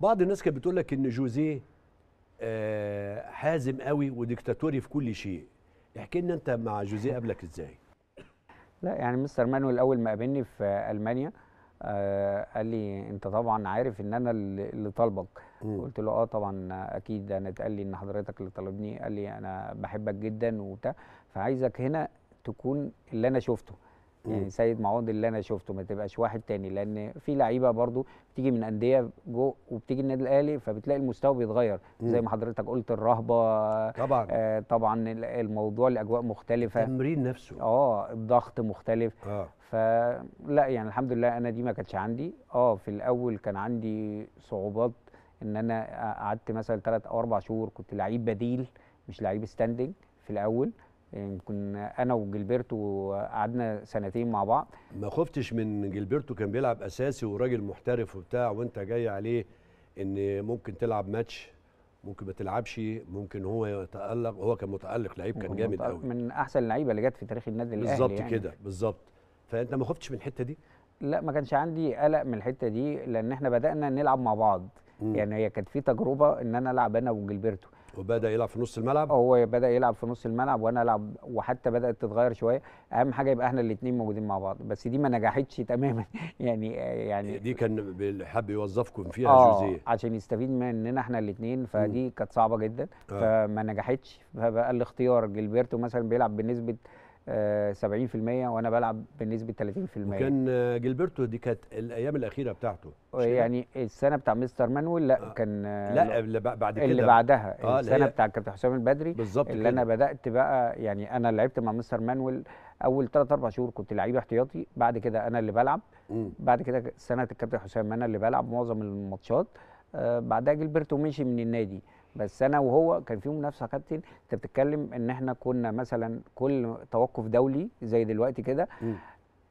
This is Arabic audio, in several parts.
بعض الناس كانت بتقول لك ان جوزيه آه حازم قوي وديكتاتوري في كل شيء احكي لنا انت مع جوزيه قبلك ازاي لا يعني مستر مانويل اول ما قابلني في المانيا آه قال لي انت طبعا عارف ان انا اللي طالبك قلت له اه طبعا اكيد انا اتقال لي ان حضرتك اللي طالبني قال لي انا بحبك جدا وبتاع فعايزك هنا تكون اللي انا شفته يعني سيد معوض اللي انا شفته ما تبقاش واحد تاني لان في لعيبه برضو بتيجي من انديه جو وبتيجي النادي الاهلي فبتلاقي المستوى بيتغير زي ما حضرتك قلت الرهبه طبعا آه طبعا الموضوع الاجواء مختلفه التمرين نفسه اه الضغط مختلف آه. فلا يعني الحمد لله انا دي ما كانتش عندي اه في الاول كان عندي صعوبات ان انا قعدت مثلا ثلاث او اربع شهور كنت لعيب بديل مش لعيب ستاندنج في الاول يعني كنا انا وجلبرتو قعدنا سنتين مع بعض ما خفتش من جلبرتو كان بيلعب اساسي وراجل محترف وبتاع وانت جاي عليه ان ممكن تلعب ماتش ممكن ما تلعبش ممكن هو يتالق هو كان متالق لعيب كان جامد قوي من احسن اللعيبه اللي جت في تاريخ النادي الاهلي بالظبط يعني. كده بالظبط فانت ما خفتش من الحته دي لا ما كانش عندي قلق من الحته دي لان احنا بدانا نلعب مع بعض م. يعني هي كانت في تجربه ان انا العب انا وجلبرتو وبدا يلعب في نص الملعب هو بدا يلعب في نص الملعب وانا العب وحتى بدات تتغير شويه اهم حاجه يبقى احنا الاثنين موجودين مع بعض بس دي ما نجحتش تماما يعني يعني دي كان حب يوظفكم فيها آه جوزيه عشان يستفيد مننا احنا الاثنين فدي كانت صعبه جدا آه. فما نجحتش فبقى الاختيار جيلبرتو مثلا بيلعب بنسبه 70% آه، وانا بلعب بنسبه 30% وكان آه، جيلبرتو دي كانت الايام الاخيره بتاعته يعني السنه بتاع مستر مانويل لا آه كان آه، لا اللي بعد كده اللي بعدها آه السنه بتاع الكابتن حسام البدري بالظبط اللي كده. انا بدات بقى يعني انا لعبت مع مستر مانويل اول 3 4 شهور كنت لعيب احتياطي بعد كده انا اللي بلعب بعد كده سنه الكابتن حسام انا اللي بلعب معظم الماتشات آه بعدها جيلبرتو مشي من النادي بس انا وهو كان في منافسه يا كابتن انت بتتكلم ان احنا كنا مثلا كل توقف دولي زي دلوقتي كده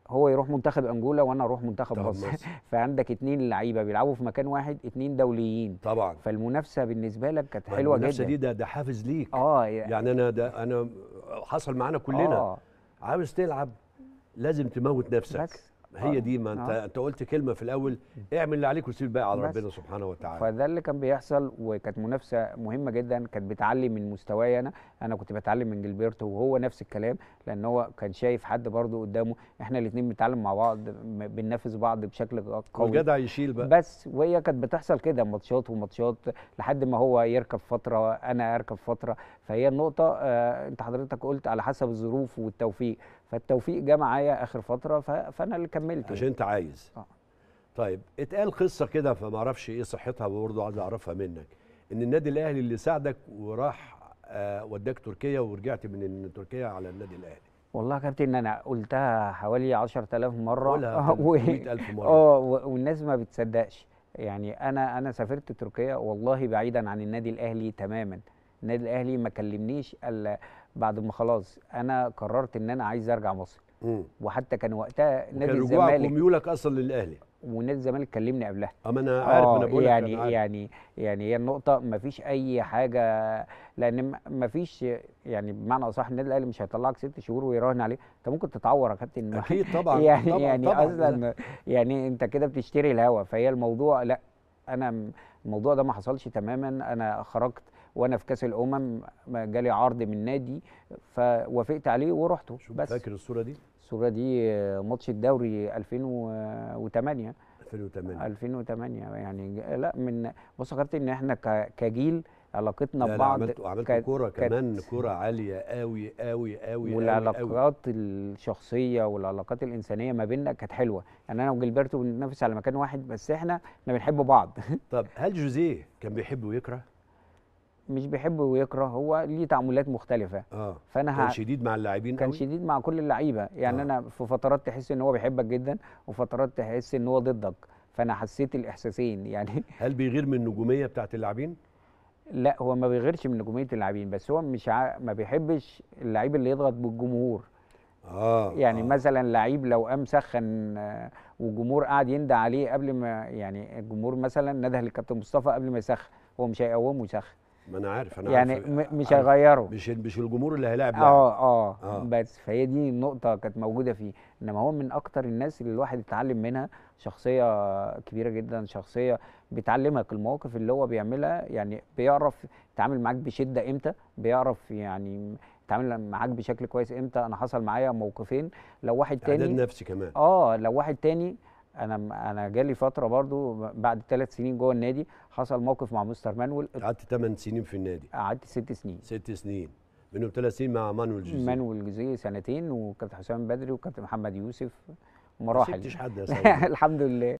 هو يروح منتخب انجولا وانا اروح منتخب مصر فعندك اتنين لعيبه بيلعبوا في مكان واحد اتنين دوليين طبعا فالمنافسه بالنسبه لك كانت حلوه جدا المنافسه دي ده ده حافز ليك اه يعني انا ده انا حصل معانا كلنا آه. عاوز تلعب لازم تموت نفسك بس هي آه. دي ما انت آه. انت قلت كلمه في الاول اعمل اللي عليك وسيب الباقي على ربنا سبحانه وتعالى فده اللي كان بيحصل وكانت منافسه مهمه جدا كانت بتعلي من مستواي انا انا كنت بتعلم من جيلبرتو وهو نفس الكلام لان هو كان شايف حد برضه قدامه احنا الاثنين بنتعلم مع بعض بننافس بعض بشكل قوي وجدع يشيل بقى بس وهي كانت بتحصل كده ماتشات وماتشات لحد ما هو يركب فتره انا اركب فتره فهي النقطه آه انت حضرتك قلت على حسب الظروف والتوفيق فالتوفيق جه معايا اخر فتره فانا اللي كملت عشان يعني. انت عايز آه. طيب اتقال قصه كده فما اعرفش ايه صحتها برضه عايز اعرفها منك ان النادي الاهلي اللي ساعدك وراح آه وداك تركيا ورجعت من تركيا على النادي الاهلي والله يا كابتن انا قلتها حوالي 10000 مره قولها 100000 آه، مره اه والناس ما بتصدقش يعني انا انا سافرت تركيا والله بعيدا عن النادي الاهلي تماما النادي الاهلي ما كلمنيش الا بعد ما خلاص انا قررت ان انا عايز ارجع مصر مم. وحتى كان وقتها نادي الزمالك كان ميولك اصلا للاهلي ونادي الزمالك كلمني قبلها اما انا عارف انا آه، بقول يعني أنا عارف. يعني يعني هي النقطه ما فيش اي حاجه لان ما فيش يعني بمعنى اصح النادي الاهلي مش هيطلعك ست شهور ويراهن عليك انت ممكن تتعور يا كابتن اكيد طبعا يعني طبعا يعني طبعًا. اصلا يعني انت كده بتشتري الهوا فهي الموضوع لا انا الموضوع ده ما حصلش تماما انا خرجت وانا في كاس الامم جالي عرض من نادي فوافقت عليه ورحته بس فاكر الصوره دي الصوره دي ماتش الدوري 2008 2008 2008 يعني لا من بص حضرتك ان احنا كجيل علاقتنا ببعض وعملت كوره كمان كوره عاليه قوي قوي قوي والعلاقات قوي. الشخصيه والعلاقات الانسانيه ما بيننا كانت حلوه يعني انا وجلبرتو بنتنافس على مكان واحد بس احنا احنا بنحب بعض طب هل جوزيه كان بيحب ويكره مش بيحب ويكره هو ليه تعاملات مختلفه آه. فانا كان شديد مع اللاعبين كان قوي؟ شديد مع كل اللعيبه يعني آه. انا في فترات تحس ان هو بيحبك جدا وفترات تحس ان هو ضدك فانا حسيت الاحساسين يعني هل بيغير من النجوميه بتاعت اللاعبين لا هو ما بيغيرش من نجوميه اللاعبين بس هو مش ع... ما بيحبش اللعيب اللي يضغط بالجمهور اه يعني آه. مثلا لعيب لو قام سخن آه، والجمهور قعد يندى عليه قبل ما يعني الجمهور مثلا نده للكابتن مصطفى قبل ما يسخن هو مش هيقومه يسخن ما انا عارف انا يعني عارف مش هيغيره مش مش الجمهور اللي هيلاعب آه،, اه اه بس فهي دي النقطه كانت موجوده فيه انما هو من اكتر الناس اللي الواحد اتعلم منها شخصيه كبيره جدا شخصيه بتعلمك المواقف اللي هو بيعملها يعني بيعرف يتعامل معاك بشده امتى بيعرف يعني يتعامل معاك بشكل كويس امتى انا حصل معايا موقفين لو واحد تاني نفسي كمان اه لو واحد تاني انا انا جالي فتره برضو بعد ثلاث سنين جوه النادي حصل موقف مع مستر مانويل قعدت ثمان سنين في النادي قعدت ست سنين ست سنين منهم ثلاث سنين مع مانويل جوزيه مانويل جوزيه سنتين وكابتن حسام بدري وكابتن محمد يوسف مراحل ما سبتش حد يا الحمد لله